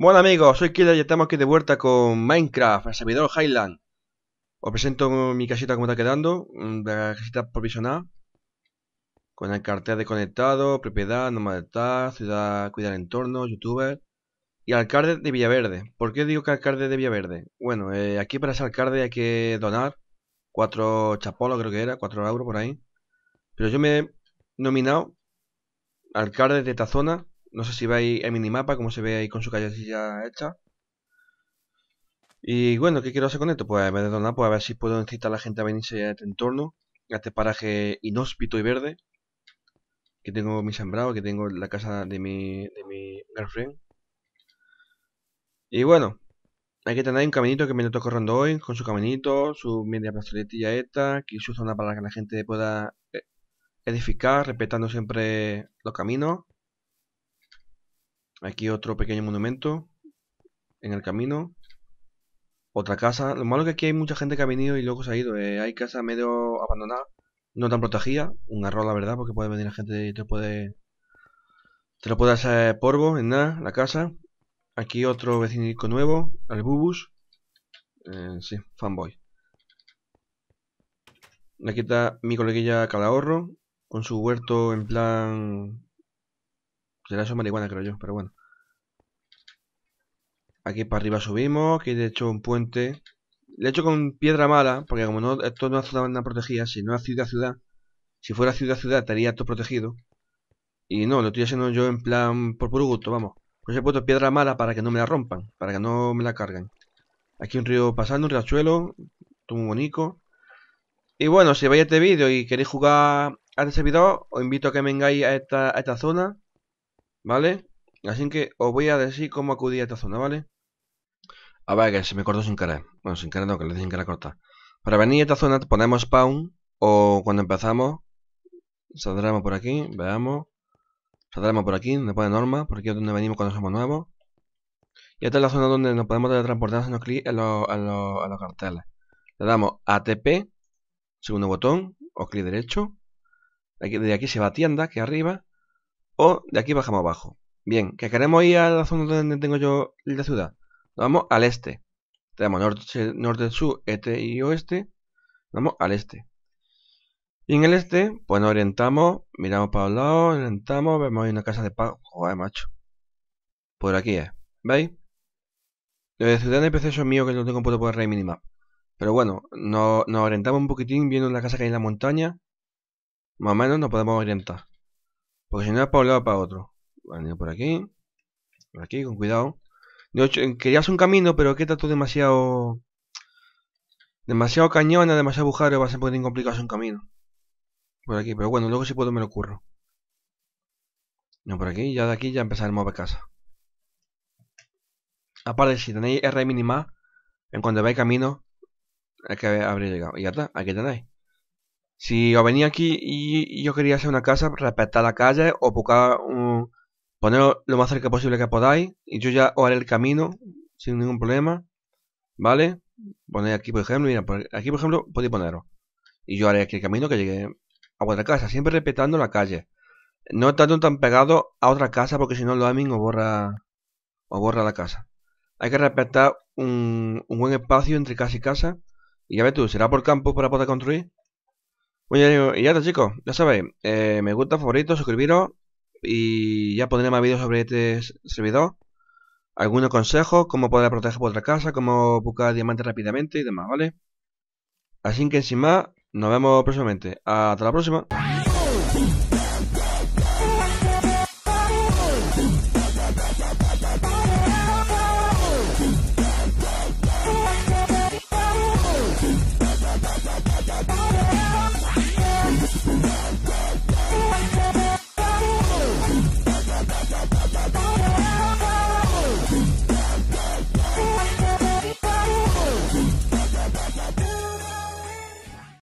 Bueno amigos, soy Killer y estamos aquí de vuelta con Minecraft, el servidor Highland. Os presento mi casita como está quedando, la casita provisional. Con el cartel de conectado, propiedad, normalidad, ciudad, cuidar entorno, youtuber. Y alcalde de Villaverde. ¿Por qué digo que alcalde de Villaverde? Bueno, eh, aquí para ser alcalde hay que donar cuatro chapolos creo que era, cuatro euros por ahí. Pero yo me he nominado alcalde de esta zona no sé si veis el minimapa, como se ve ahí con su callecilla hecha. Y bueno, ¿qué quiero hacer con esto? Pues me pues a ver si puedo incitar a la gente a venirse a este entorno, a este paraje inhóspito y verde. Que tengo mi sembrado, que tengo la casa de mi, de mi girlfriend. Y bueno, aquí tenéis un caminito que me lo corriendo hoy, con su caminito, su media pastoretilla esta, que su zona para que la gente pueda eh, edificar, respetando siempre los caminos. Aquí otro pequeño monumento. En el camino. Otra casa. Lo malo es que aquí hay mucha gente que ha venido y luego se ha ido. Eh, hay casa medio abandonada. No tan protegida. Un error, la verdad, porque puede venir gente y te puede... Te lo puede hacer polvo en nada, la casa. Aquí otro vecinico nuevo, el Bubus. Eh, sí, fanboy. Aquí está mi coleguilla Calahorro, con su huerto en plan Será pues eso marihuana, creo yo, pero bueno. Aquí para arriba subimos, aquí he hecho un puente. Le he hecho con piedra mala, porque como no, esto no es zona protegida, si no es ciudad-ciudad, si fuera ciudad-ciudad estaría todo protegido. Y no, lo estoy haciendo yo en plan por puro gusto, vamos. Pues he puesto piedra mala para que no me la rompan, para que no me la carguen. Aquí un río pasando, un riachuelo, todo muy bonito. Y bueno, si veis este vídeo y queréis jugar a este servidor, os invito a que vengáis a esta zona. ¿vale? Así que os voy a decir cómo acudir a esta zona, ¿vale? A ver, que se me cortó sin cara. Bueno, sin cara no, que le dicen que la corta. Para venir a esta zona ponemos spawn o cuando empezamos saldremos por aquí, veamos. Saldremos por aquí, donde pone norma, por aquí es donde venimos cuando somos nuevos. Y esta es la zona donde nos podemos teletransportar nos clic en, los, carteles. Le damos ATP, segundo botón, o clic derecho. Aquí, de aquí se va tienda, que arriba. O de aquí bajamos abajo. Bien, que queremos ir a la zona donde tengo yo la ciudad. vamos al este. Tenemos norte, norte, sur, este y oeste. vamos al este. Y en el este, pues nos orientamos, miramos para un lado, orientamos, vemos ahí una casa de pago. Joder, macho. Por aquí es. ¿Veis? Lo de ciudad NPC es mío que no tengo puesto por rey minimap. Pero bueno, no, nos orientamos un poquitín viendo la casa que hay en la montaña. Más o menos nos podemos orientar. Porque si no es para un lado para otro. Venir por aquí. Por aquí, con cuidado. De hecho, eh, querías un camino, pero que está tú demasiado... Demasiado cañón, demasiado agujero, va a ser muy complicado un camino. Por aquí, pero bueno, luego si puedo me lo ocurro. No, por aquí, ya de aquí ya empezaremos a ver casa. Aparte, si tenéis R mínima, en cuanto veáis camino, hay que llegado. Y ya está, aquí tenéis. Si yo venía aquí y yo quería hacer una casa, respetar la calle o buscar un, ponerlo lo más cerca posible que podáis y yo ya os haré el camino sin ningún problema, ¿vale? Ponéis aquí, por ejemplo, mira, aquí, por ejemplo, podéis poneros. Y yo haré aquí el camino que llegue a vuestra casa, siempre respetando la calle. No tanto tan pegado a otra casa porque si no lo admin os borra, os borra la casa. Hay que respetar un, un buen espacio entre casa y casa. Y ya ves tú, será por campo para poder construir, y ya está chicos, ya sabéis, eh, me gusta, favorito, suscribiros y ya pondré más vídeos sobre este servidor. Algunos consejos, cómo poder proteger vuestra casa, cómo buscar diamantes rápidamente y demás, ¿vale? Así que sin más, nos vemos próximamente. Hasta la próxima.